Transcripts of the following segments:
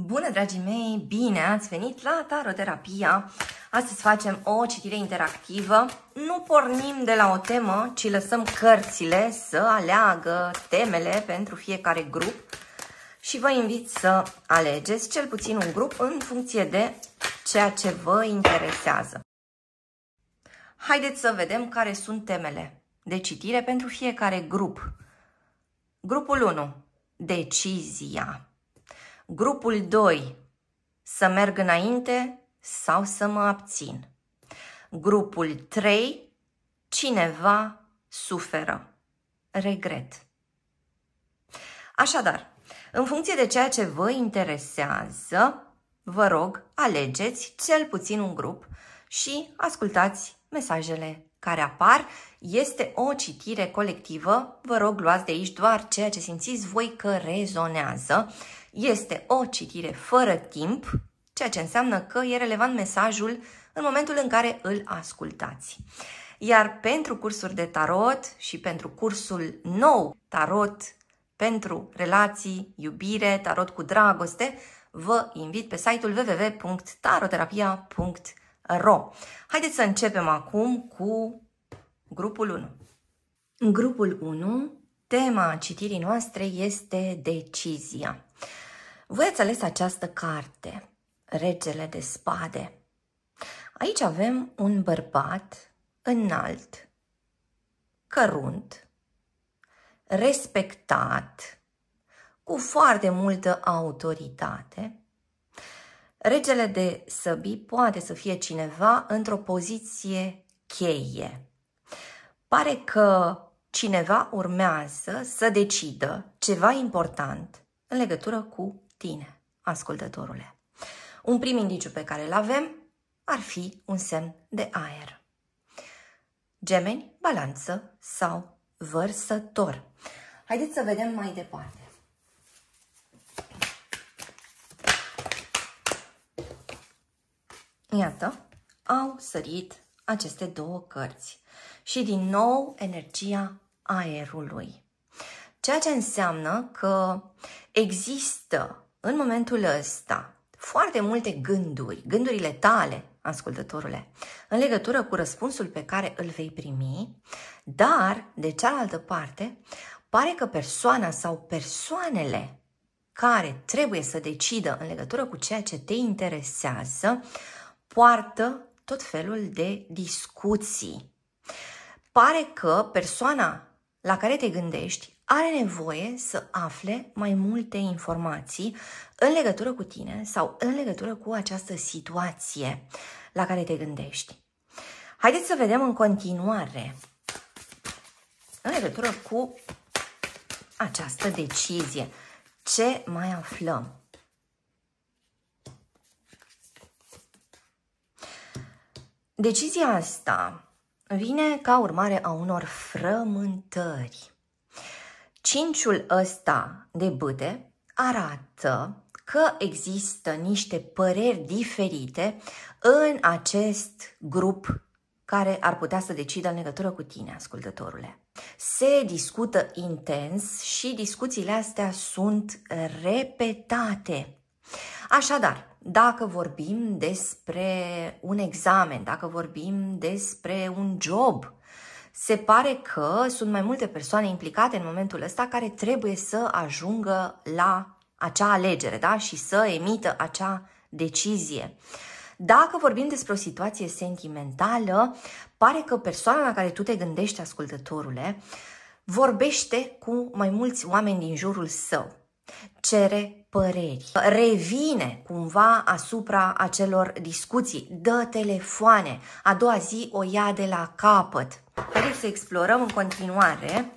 Bună, dragii mei! Bine ați venit la Taroterapia! Astăzi facem o citire interactivă. Nu pornim de la o temă, ci lăsăm cărțile să aleagă temele pentru fiecare grup și vă invit să alegeți cel puțin un grup în funcție de ceea ce vă interesează. Haideți să vedem care sunt temele de citire pentru fiecare grup. Grupul 1. Decizia. Grupul 2. Să merg înainte sau să mă abțin. Grupul 3. Cineva suferă. Regret. Așadar, în funcție de ceea ce vă interesează, vă rog, alegeți cel puțin un grup și ascultați mesajele care apar. Este o citire colectivă, vă rog, luați de aici doar ceea ce simțiți voi că rezonează este o citire fără timp, ceea ce înseamnă că e relevant mesajul în momentul în care îl ascultați. Iar pentru cursuri de tarot și pentru cursul nou tarot pentru relații, iubire, tarot cu dragoste, vă invit pe site-ul www.taroterapia.ro. Haideți să începem acum cu grupul 1. În grupul 1, tema citirii noastre este decizia. Voi ați ales această carte, Regele de Spade. Aici avem un bărbat înalt, cărunt, respectat, cu foarte multă autoritate. Regele de Săbi poate să fie cineva într-o poziție cheie. Pare că cineva urmează să decidă ceva important în legătură cu tine, ascultătorule. Un prim indiciu pe care îl avem ar fi un semn de aer. Gemeni, balanță sau vărsător. Haideți să vedem mai departe. Iată, au sărit aceste două cărți și din nou energia aerului. Ceea ce înseamnă că există în momentul ăsta foarte multe gânduri, gândurile tale, ascultătorule, în legătură cu răspunsul pe care îl vei primi, dar, de cealaltă parte, pare că persoana sau persoanele care trebuie să decidă în legătură cu ceea ce te interesează, poartă tot felul de discuții. Pare că persoana la care te gândești are nevoie să afle mai multe informații în legătură cu tine sau în legătură cu această situație la care te gândești. Haideți să vedem în continuare în legătură cu această decizie. Ce mai aflăm? Decizia asta vine ca urmare a unor frământări. Cinciul ăsta de bâte arată că există niște păreri diferite în acest grup care ar putea să decidă în legătură cu tine, ascultătorule. Se discută intens și discuțiile astea sunt repetate. Așadar, dacă vorbim despre un examen, dacă vorbim despre un job, se pare că sunt mai multe persoane implicate în momentul ăsta care trebuie să ajungă la acea alegere da? și să emită acea decizie. Dacă vorbim despre o situație sentimentală, pare că persoana la care tu te gândești, ascultătorule, vorbește cu mai mulți oameni din jurul său cere păreri, revine cumva asupra acelor discuții, dă telefoane, a doua zi o ia de la capăt. Haideți să explorăm în continuare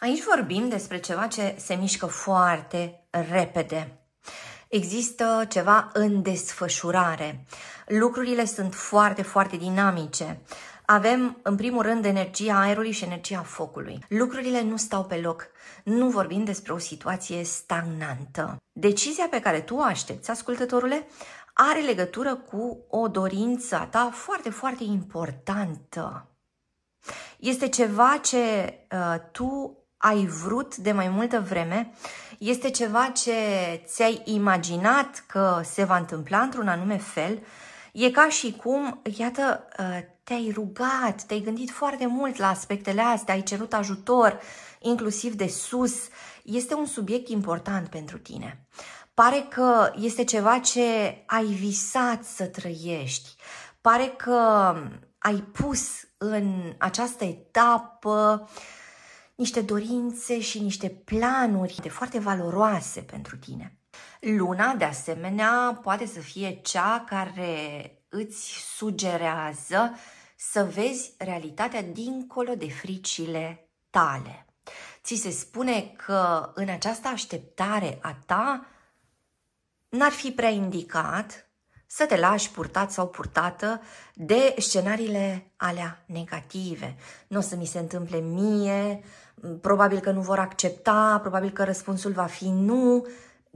Aici vorbim despre ceva ce se mișcă foarte repede. Există ceva în desfășurare. Lucrurile sunt foarte, foarte dinamice. Avem, în primul rând, energia aerului și energia focului. Lucrurile nu stau pe loc. Nu vorbim despre o situație stagnantă. Decizia pe care tu o aștepți, ascultătorule, are legătură cu o dorință a ta foarte, foarte importantă. Este ceva ce uh, tu ai vrut de mai multă vreme este ceva ce ți-ai imaginat că se va întâmpla într-un anume fel. E ca și cum, iată, uh, te-ai rugat, te-ai gândit foarte mult la aspectele astea, ai cerut ajutor, inclusiv de sus. Este un subiect important pentru tine. Pare că este ceva ce ai visat să trăiești. Pare că um, ai pus în această etapă uh, niște dorințe și niște planuri de foarte valoroase pentru tine. Luna, de asemenea, poate să fie cea care îți sugerează să vezi realitatea dincolo de fricile tale. Ți se spune că în această așteptare a ta n-ar fi prea indicat să te lași purtat sau purtată de scenariile alea negative. Nu o să mi se întâmple mie, probabil că nu vor accepta, probabil că răspunsul va fi nu.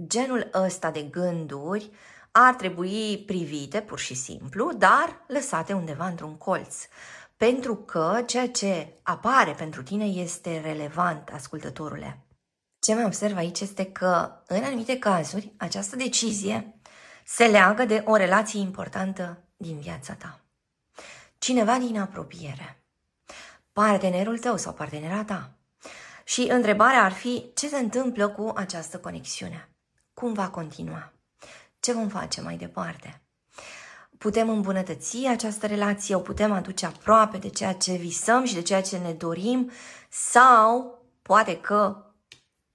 Genul ăsta de gânduri ar trebui privite pur și simplu, dar lăsate undeva într-un colț. Pentru că ceea ce apare pentru tine este relevant, ascultătorule. Ce mai observ aici este că, în anumite cazuri, această decizie se leagă de o relație importantă din viața ta. Cineva din apropiere, partenerul tău sau partenera ta, și întrebarea ar fi ce se întâmplă cu această conexiune? Cum va continua? Ce vom face mai departe? Putem îmbunătăți această relație, o putem aduce aproape de ceea ce visăm și de ceea ce ne dorim sau poate că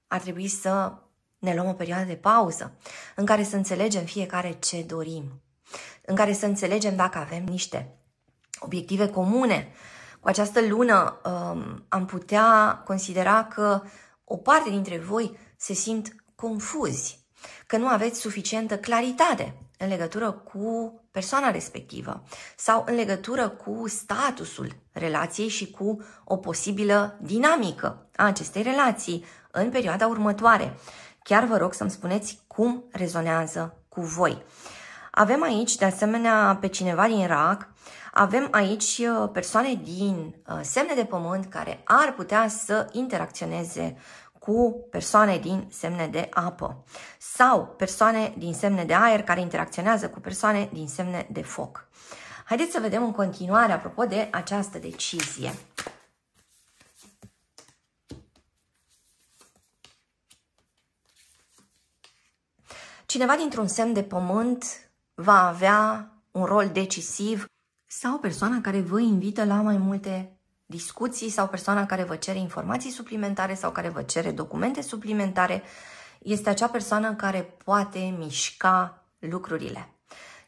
ar trebui să ne luăm o perioadă de pauză în care să înțelegem fiecare ce dorim, în care să înțelegem dacă avem niște obiective comune, cu această lună um, am putea considera că o parte dintre voi se simt confuzi, că nu aveți suficientă claritate în legătură cu persoana respectivă sau în legătură cu statusul relației și cu o posibilă dinamică a acestei relații în perioada următoare. Chiar vă rog să-mi spuneți cum rezonează cu voi. Avem aici, de asemenea, pe cineva din RAC, avem aici uh, persoane din uh, semne de pământ care ar putea să interacționeze cu persoane din semne de apă sau persoane din semne de aer care interacționează cu persoane din semne de foc. Haideți să vedem în continuare apropo de această decizie. Cineva dintr-un semn de pământ va avea un rol decisiv sau persoana care vă invită la mai multe discuții sau persoana care vă cere informații suplimentare sau care vă cere documente suplimentare este acea persoană care poate mișca lucrurile.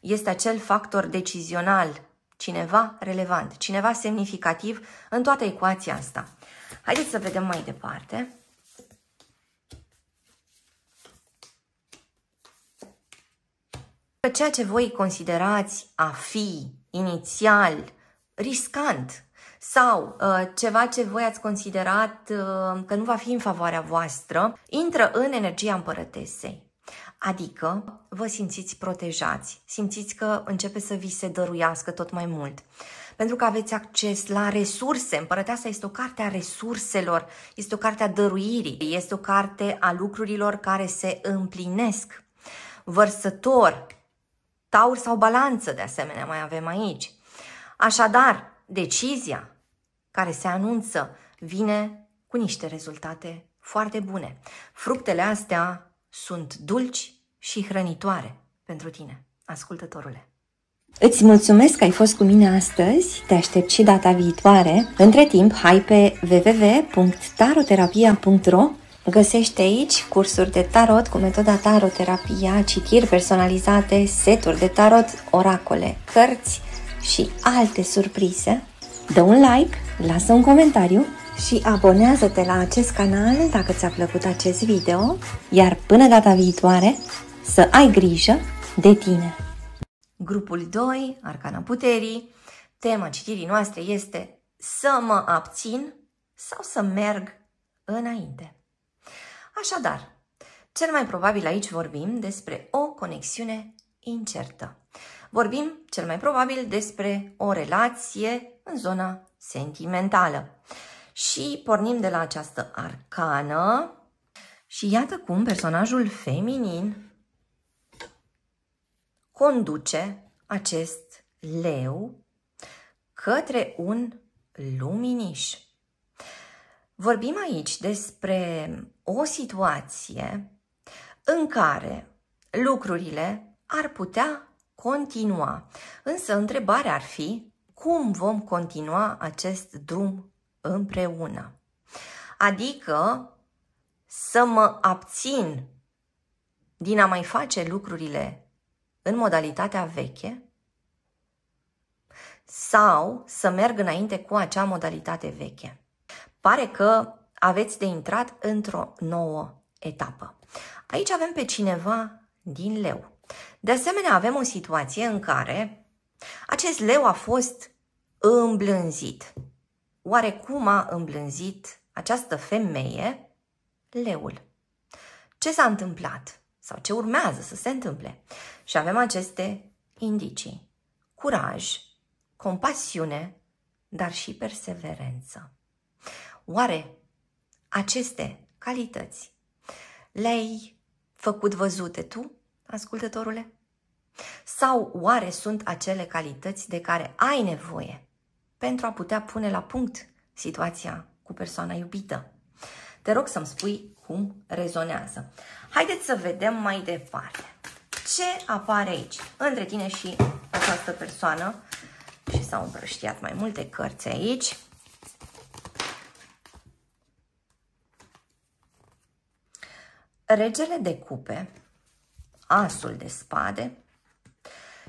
Este acel factor decizional, cineva relevant, cineva semnificativ în toată ecuația asta. Haideți să vedem mai departe. că ceea ce voi considerați a fi inițial riscant sau uh, ceva ce voi ați considerat uh, că nu va fi în favoarea voastră, intră în energia împărătesei. Adică vă simțiți protejați, simțiți că începe să vi se dăruiască tot mai mult. Pentru că aveți acces la resurse. Împărăteasa este o carte a resurselor, este o carte a dăruirii, este o carte a lucrurilor care se împlinesc. Vărsător, Taur sau balanță, de asemenea, mai avem aici. Așadar, decizia care se anunță vine cu niște rezultate foarte bune. Fructele astea sunt dulci și hrănitoare pentru tine, ascultătorule. Îți mulțumesc că ai fost cu mine astăzi, te aștept și data viitoare. Între timp, hai pe www.taroterapia.ro Găsește aici cursuri de tarot cu metoda taroterapia, citiri personalizate, seturi de tarot, oracole, cărți și alte surprize. Dă un like, lasă un comentariu și abonează-te la acest canal dacă ți-a plăcut acest video, iar până data viitoare să ai grijă de tine. Grupul 2, Arcana Puterii, tema citirii noastre este să mă abțin sau să merg înainte. Așadar, cel mai probabil aici vorbim despre o conexiune incertă. Vorbim cel mai probabil despre o relație în zona sentimentală. Și pornim de la această arcană și iată cum personajul feminin conduce acest leu către un luminiș. Vorbim aici despre o situație în care lucrurile ar putea continua. Însă întrebarea ar fi cum vom continua acest drum împreună. Adică să mă abțin din a mai face lucrurile în modalitatea veche sau să merg înainte cu acea modalitate veche pare că aveți de intrat într-o nouă etapă. Aici avem pe cineva din leu. De asemenea, avem o situație în care acest leu a fost îmblânzit. Oarecum a îmblânzit această femeie leul? Ce s-a întâmplat? Sau ce urmează să se întâmple? Și avem aceste indicii. Curaj, compasiune, dar și perseverență. Oare aceste calități le-ai făcut văzute tu, ascultătorule? Sau oare sunt acele calități de care ai nevoie pentru a putea pune la punct situația cu persoana iubită? Te rog să-mi spui cum rezonează. Haideți să vedem mai departe. Ce apare aici? Între tine și această persoană și s-au împrăștiat mai multe cărți aici. regele de cupe, asul de spade,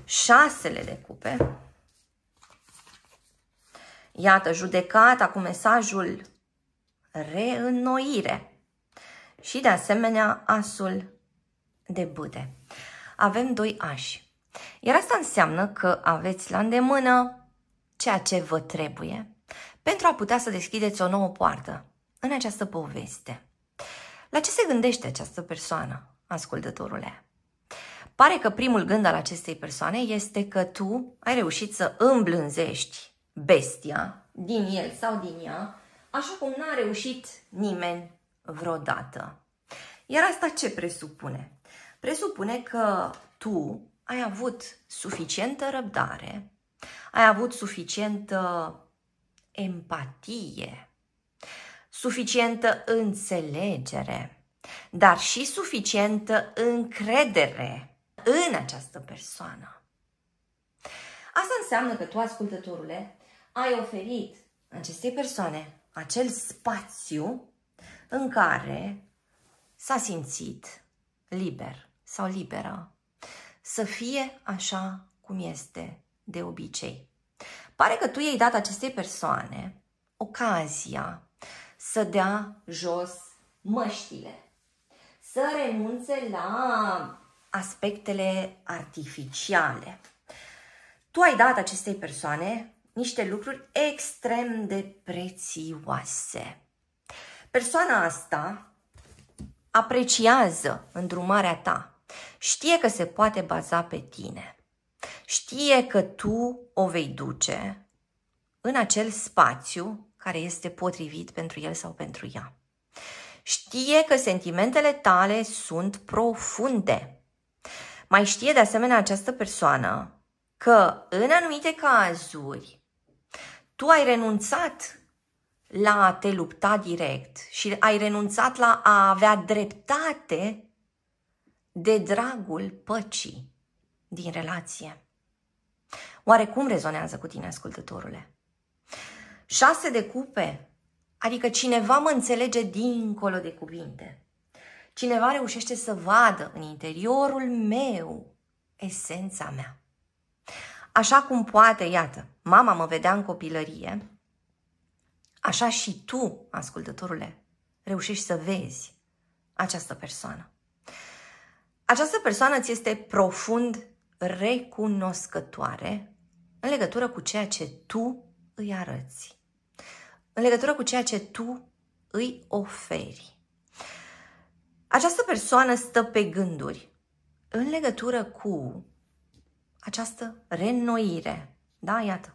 șasele de cupe, iată, judecata cu mesajul reînnoire și de asemenea asul de bâte. Avem doi ași. Iar asta înseamnă că aveți la îndemână ceea ce vă trebuie pentru a putea să deschideți o nouă poartă în această poveste. La ce se gândește această persoană, ascultătorule? Pare că primul gând al acestei persoane este că tu ai reușit să îmblânzești bestia din el sau din ea, așa cum n-a reușit nimeni vreodată. Iar asta ce presupune? Presupune că tu ai avut suficientă răbdare, ai avut suficientă empatie suficientă înțelegere, dar și suficientă încredere în această persoană. Asta înseamnă că tu, ascultătorule, ai oferit acestei persoane acel spațiu în care s-a simțit liber sau liberă să fie așa cum este de obicei. Pare că tu i-ai dat acestei persoane ocazia să dea jos măștile, să renunțe la aspectele artificiale. Tu ai dat acestei persoane niște lucruri extrem de prețioase. Persoana asta apreciază îndrumarea ta, știe că se poate baza pe tine, știe că tu o vei duce în acel spațiu care este potrivit pentru el sau pentru ea. Știe că sentimentele tale sunt profunde. Mai știe de asemenea această persoană că în anumite cazuri tu ai renunțat la a te lupta direct și ai renunțat la a avea dreptate de dragul păcii din relație. Oare cum rezonează cu tine, ascultătorule? Șase de cupe, adică cineva mă înțelege dincolo de cuvinte. Cineva reușește să vadă în interiorul meu esența mea. Așa cum poate, iată, mama mă vedea în copilărie, așa și tu, ascultătorule, reușești să vezi această persoană. Această persoană ți este profund recunoscătoare în legătură cu ceea ce tu îi arăți în legătură cu ceea ce tu îi oferi. Această persoană stă pe gânduri în legătură cu această reînnoire. Da, iată.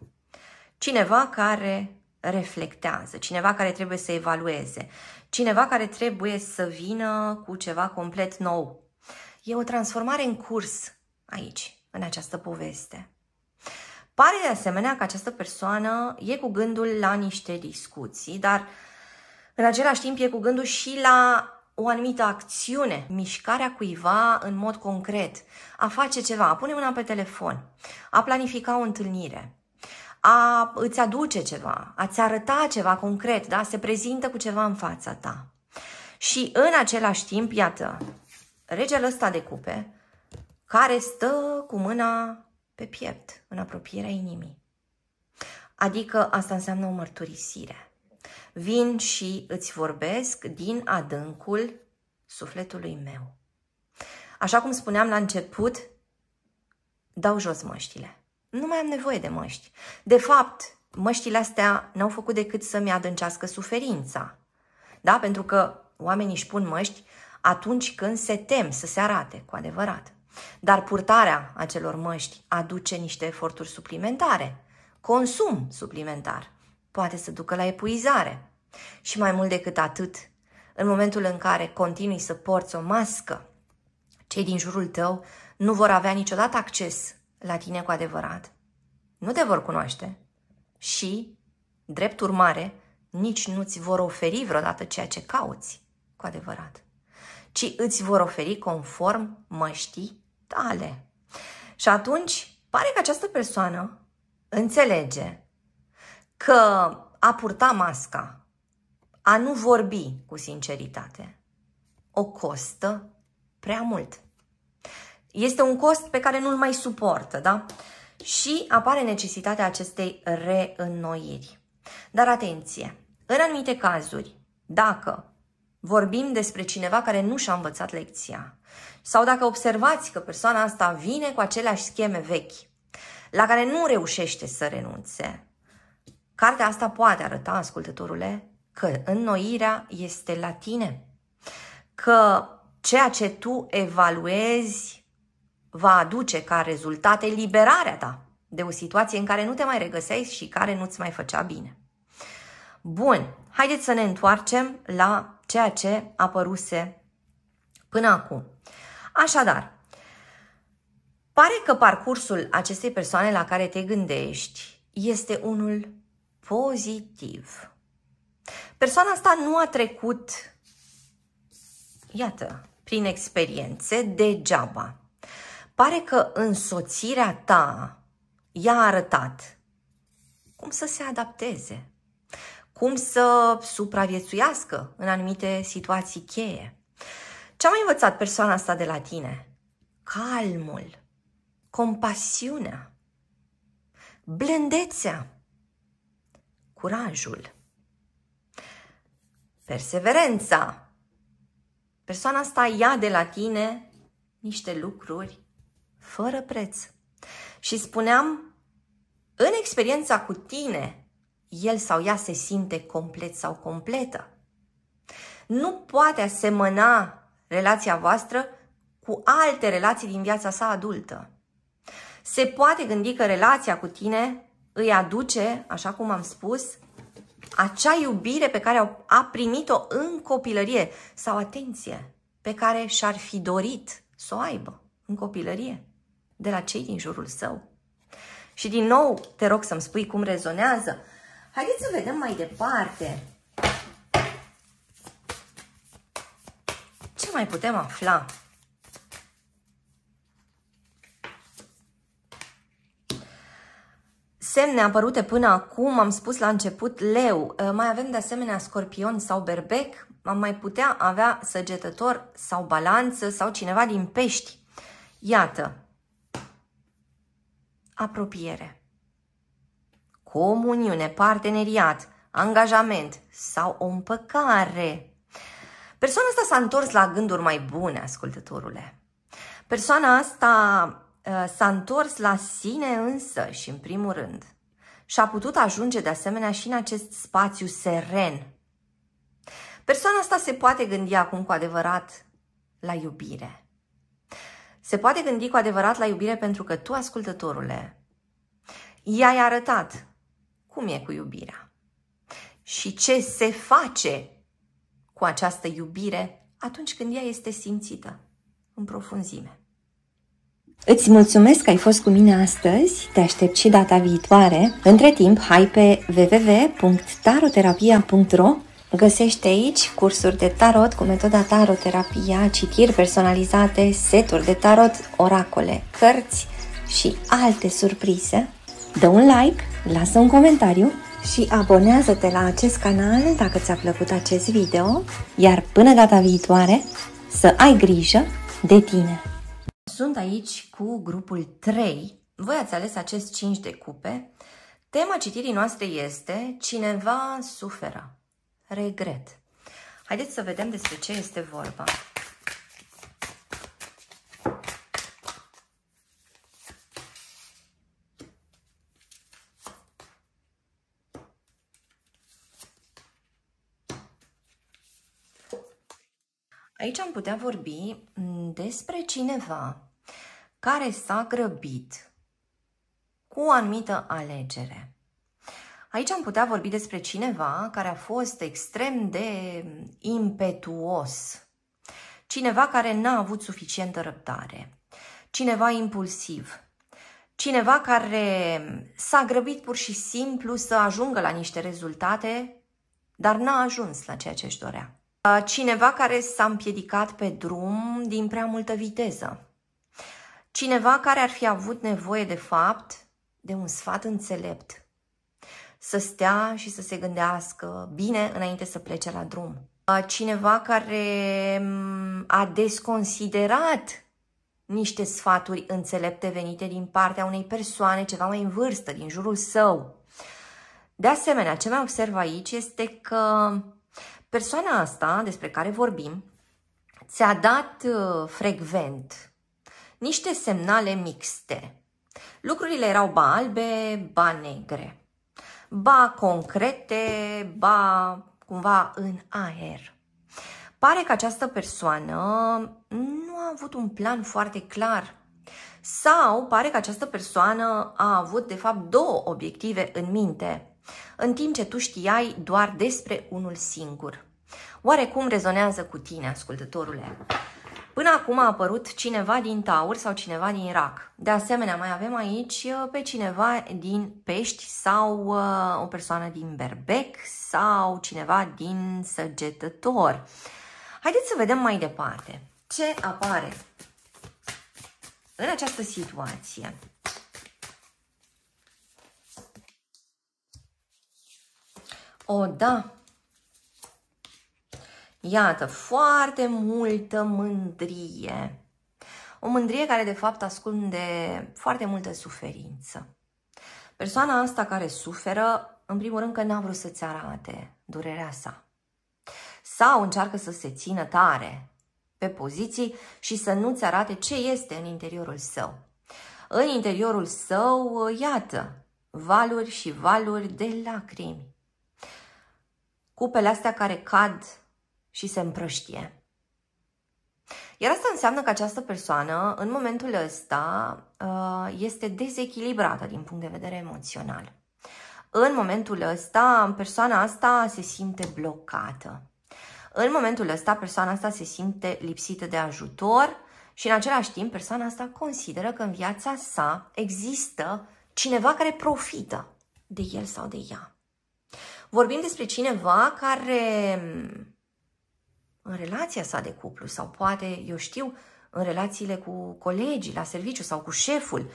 Cineva care reflectează, cineva care trebuie să evalueze, cineva care trebuie să vină cu ceva complet nou. E o transformare în curs aici, în această poveste. Pare de asemenea că această persoană e cu gândul la niște discuții, dar în același timp e cu gândul și la o anumită acțiune, mișcarea cuiva în mod concret, a face ceva, a pune mâna pe telefon, a planifica o întâlnire, a îți aduce ceva, a-ți arăta ceva concret, da? se prezintă cu ceva în fața ta. Și în același timp, iată, regele ăsta de cupe, care stă cu mâna pe piept, în apropierea inimii. Adică asta înseamnă o mărturisire. Vin și îți vorbesc din adâncul sufletului meu. Așa cum spuneam la început, dau jos măștile. Nu mai am nevoie de măști. De fapt, măștile astea n-au făcut decât să-mi adâncească suferința. Da? Pentru că oamenii își pun măști atunci când se tem să se arate cu adevărat. Dar purtarea acelor măști aduce niște eforturi suplimentare, consum suplimentar, poate să ducă la epuizare. Și mai mult decât atât, în momentul în care continui să porți o mască, cei din jurul tău nu vor avea niciodată acces la tine cu adevărat. Nu te vor cunoaște și, drept urmare, nici nu ți vor oferi vreodată ceea ce cauți cu adevărat, ci îți vor oferi conform măștii tale. Și atunci, pare că această persoană înțelege că a purta masca, a nu vorbi cu sinceritate, o costă prea mult. Este un cost pe care nu-l mai suportă, da? Și apare necesitatea acestei reînnoiri. Dar atenție, în anumite cazuri, dacă vorbim despre cineva care nu și-a învățat lecția, sau dacă observați că persoana asta vine cu aceleași scheme vechi, la care nu reușește să renunțe, cartea asta poate arăta, ascultătorule, că înnoirea este la tine, că ceea ce tu evaluezi va aduce ca rezultat eliberarea ta de o situație în care nu te mai regăseai și care nu-ți mai făcea bine. Bun, haideți să ne întoarcem la ceea ce apăruse până acum. Așadar, pare că parcursul acestei persoane la care te gândești este unul pozitiv. Persoana asta nu a trecut, iată, prin experiențe degeaba. Pare că însoțirea ta i-a arătat cum să se adapteze, cum să supraviețuiască în anumite situații cheie. Ce-a mai învățat persoana asta de la tine? Calmul, compasiunea, blândețea, curajul, perseverența. Persoana asta ia de la tine niște lucruri fără preț. Și spuneam, în experiența cu tine, el sau ea se simte complet sau completă. Nu poate asemăna relația voastră cu alte relații din viața sa adultă. Se poate gândi că relația cu tine îi aduce, așa cum am spus, acea iubire pe care a primit-o în copilărie sau atenție pe care și-ar fi dorit să o aibă în copilărie de la cei din jurul său. Și din nou te rog să-mi spui cum rezonează. Haideți să vedem mai departe mai putem afla? Semne apărute până acum, am spus la început, leu. Eh, mai avem de asemenea scorpion sau berbec. Am mai putea avea săgetător sau balanță sau cineva din pești. Iată. Apropiere. Comuniune, parteneriat, angajament sau o împăcare. Persoana asta s-a întors la gânduri mai bune, ascultătorule. Persoana asta uh, s-a întors la sine însă și în primul rând și a putut ajunge de asemenea și în acest spațiu seren. Persoana asta se poate gândi acum cu adevărat la iubire. Se poate gândi cu adevărat la iubire pentru că tu, ascultătorule, i-ai arătat cum e cu iubirea și ce se face cu această iubire atunci când ea este simțită în profunzime. Îți mulțumesc că ai fost cu mine astăzi, te aștept și data viitoare. Între timp, hai pe www.taroterapia.ro Găsește aici cursuri de tarot cu metoda taroterapia, citiri personalizate, seturi de tarot, oracole, cărți și alte surprize. Dă un like, lasă un comentariu și abonează-te la acest canal dacă ți-a plăcut acest video, iar până data viitoare să ai grijă de tine! Sunt aici cu grupul 3. Voi ați ales acest 5 de cupe. Tema citirii noastre este Cineva suferă. Regret. Haideți să vedem despre ce este vorba. Aici am putea vorbi mm, despre cineva care s-a grăbit cu o anumită alegere. Aici am putea vorbi despre cineva care a fost extrem de mm, impetuos, cineva care n-a avut suficientă răbdare, cineva impulsiv, cineva care mm, s-a grăbit pur și simplu să ajungă la niște rezultate, dar n-a ajuns la ceea ce își dorea. Cineva care s-a împiedicat pe drum din prea multă viteză. Cineva care ar fi avut nevoie, de fapt, de un sfat înțelept. Să stea și să se gândească bine înainte să plece la drum. Cineva care a desconsiderat niște sfaturi înțelepte venite din partea unei persoane ceva mai în vârstă, din jurul său. De asemenea, ce mai observ aici este că Persoana asta despre care vorbim ți-a dat uh, frecvent niște semnale mixte. Lucrurile erau ba albe, ba negre, ba concrete, ba cumva în aer. Pare că această persoană nu a avut un plan foarte clar sau pare că această persoană a avut de fapt două obiective în minte, în timp ce tu știai doar despre unul singur. Oare cum rezonează cu tine, ascultătorule? Până acum a apărut cineva din Taur sau cineva din Rac. De asemenea, mai avem aici uh, pe cineva din Pești sau uh, o persoană din Berbec sau cineva din Săgetător. Haideți să vedem mai departe ce apare în această situație. O, da, Iată, foarte multă mândrie. O mândrie care de fapt ascunde foarte multă suferință. Persoana asta care suferă, în primul rând că n-a vrut să-ți arate durerea sa. Sau încearcă să se țină tare pe poziții și să nu-ți arate ce este în interiorul său. În interiorul său, iată, valuri și valuri de lacrimi. Cupele astea care cad și se împrăștie. Iar asta înseamnă că această persoană, în momentul ăsta, ă, este dezechilibrată din punct de vedere emoțional. În momentul ăsta, persoana asta se simte blocată. În momentul ăsta, persoana asta se simte lipsită de ajutor și, în același timp, persoana asta consideră că în viața sa există cineva care profită de el sau de ea. Vorbim despre cineva care în relația sa de cuplu sau poate, eu știu, în relațiile cu colegii, la serviciu sau cu șeful,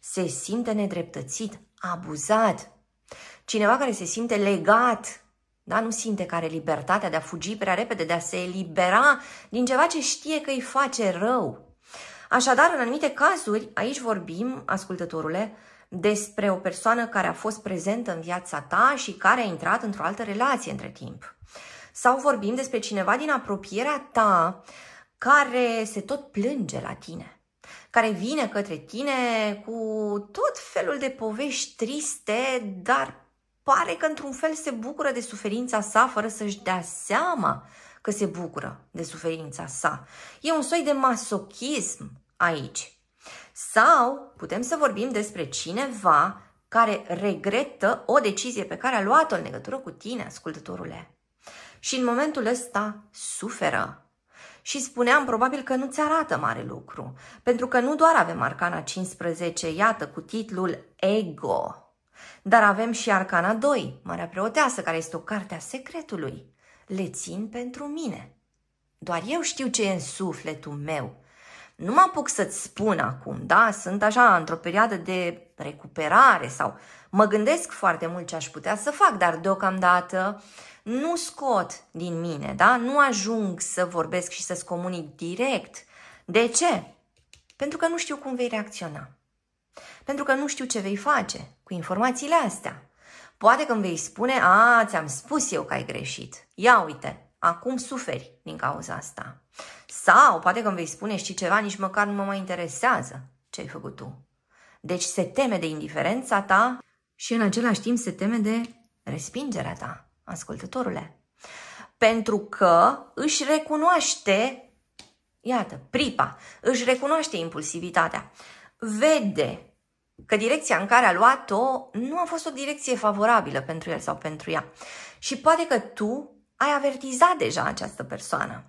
se simte nedreptățit, abuzat. Cineva care se simte legat, da? nu simte că are libertatea de a fugi prea repede, de a se elibera din ceva ce știe că îi face rău. Așadar, în anumite cazuri, aici vorbim, ascultătorule, despre o persoană care a fost prezentă în viața ta și care a intrat într-o altă relație între timp sau vorbim despre cineva din apropierea ta care se tot plânge la tine, care vine către tine cu tot felul de povești triste, dar pare că într-un fel se bucură de suferința sa fără să-și dea seama că se bucură de suferința sa. E un soi de masochism aici. Sau putem să vorbim despre cineva care regretă o decizie pe care a luat-o în legătură cu tine, ascultătorule și în momentul ăsta suferă. Și spuneam probabil că nu ți arată mare lucru, pentru că nu doar avem arcana 15, iată, cu titlul Ego, dar avem și arcana 2, Marea Preoteasă, care este o carte a secretului. Le țin pentru mine. Doar eu știu ce e în sufletul meu. Nu mă apuc să-ți spun acum, da? Sunt așa într-o perioadă de recuperare sau mă gândesc foarte mult ce aș putea să fac, dar deocamdată uh, nu scot din mine, da? Nu ajung să vorbesc și să-ți comunic direct. De ce? Pentru că nu știu cum vei reacționa. Pentru că nu știu ce vei face cu informațiile astea. Poate că îmi vei spune, a, ți-am spus eu că ai greșit. Ia uite, acum suferi din cauza asta. Sau poate că îmi vei spune, și ceva, nici măcar nu mă mai interesează ce ai făcut tu. Deci se teme de indiferența ta și în același timp se teme de respingerea ta ascultătorule. Pentru că își recunoaște, iată, pripa, își recunoaște impulsivitatea, vede că direcția în care a luat-o nu a fost o direcție favorabilă pentru el sau pentru ea. Și poate că tu ai avertizat deja această persoană.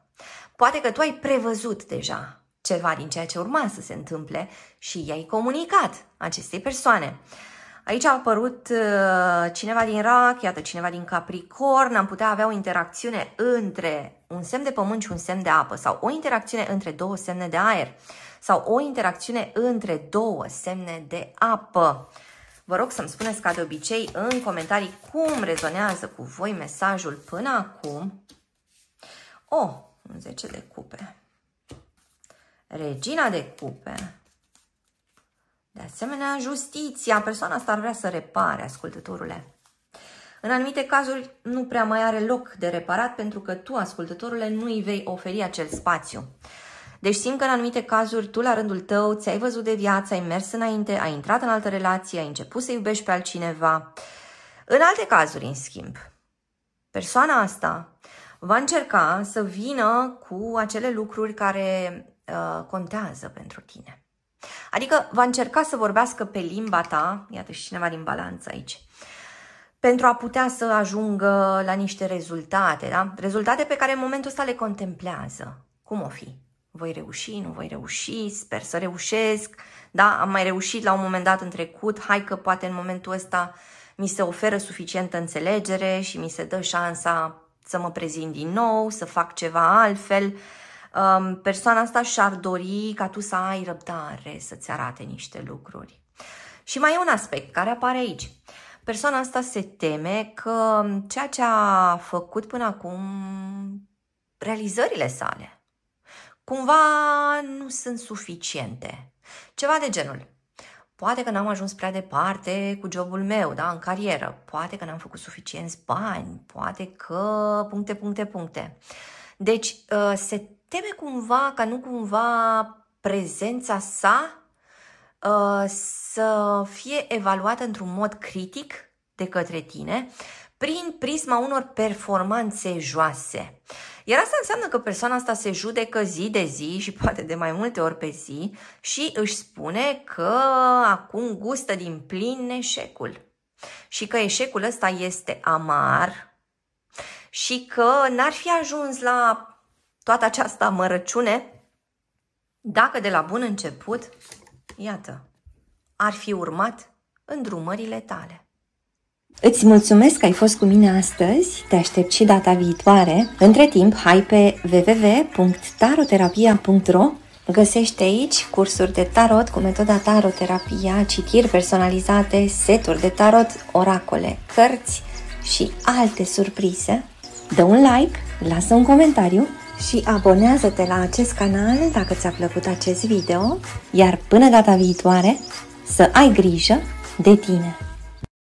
Poate că tu ai prevăzut deja ceva din ceea ce urma să se întâmple și i-ai comunicat acestei persoane. Uh, Aici a apărut uh, cineva din rac, iată cineva din capricorn, am putea avea o interacțiune între un semn de pământ și un semn de apă sau o interacțiune între două semne de aer sau o interacțiune între două semne de apă. Vă rog să-mi spuneți ca de obicei în comentarii cum rezonează cu voi mesajul până acum. O, oh, un 10 de cupe. Regina de cupe. De asemenea, justiția, persoana asta ar vrea să repare, ascultătorule. În anumite cazuri nu prea mai are loc de reparat pentru că tu, ascultătorule, nu îi vei oferi acel spațiu. Deci simt că în anumite cazuri tu la rândul tău ți-ai văzut de viață, ai mers înainte, ai intrat în altă relație, ai început să iubești pe altcineva. În alte cazuri, în schimb, persoana asta va încerca să vină cu acele lucruri care uh, contează pentru tine. Adică va încerca să vorbească pe limba ta, iată și cineva din balanță aici, pentru a putea să ajungă la niște rezultate, da? Rezultate pe care în momentul ăsta le contemplează. Cum o fi? Voi reuși, nu voi reuși, sper să reușesc, da? Am mai reușit la un moment dat în trecut, hai că poate în momentul ăsta mi se oferă suficientă înțelegere și mi se dă șansa să mă prezint din nou, să fac ceva altfel, um, persoana asta și-ar dori ca tu să ai răbdare, să-ți arate niște lucruri. Și mai e un aspect care apare aici. Persoana asta se teme că ceea ce a făcut până acum, realizările sale, cumva nu sunt suficiente. Ceva de genul. Poate că n-am ajuns prea departe cu jobul meu, da, în carieră. Poate că n-am făcut suficienți bani, poate că puncte, puncte, puncte. Deci uh, se teme cumva ca nu cumva prezența sa uh, să fie evaluată într-un mod critic de către tine prin prisma unor performanțe joase. Iar asta înseamnă că persoana asta se judecă zi de zi și poate de mai multe ori pe zi și își spune că acum gustă din plin eșecul și că eșecul ăsta este amar și că n-ar fi ajuns la toată această amărăciune, dacă de la bun început, iată, ar fi urmat îndrumările tale. Îți mulțumesc că ai fost cu mine astăzi, te aștept și data viitoare. Între timp, hai pe www.taroterapia.ro Găsește aici cursuri de tarot cu metoda taroterapia, citiri personalizate, seturi de tarot, oracole, cărți și alte surprize. Dă un like, lasă un comentariu și abonează-te la acest canal dacă ți-a plăcut acest video, iar până data viitoare, să ai grijă de tine!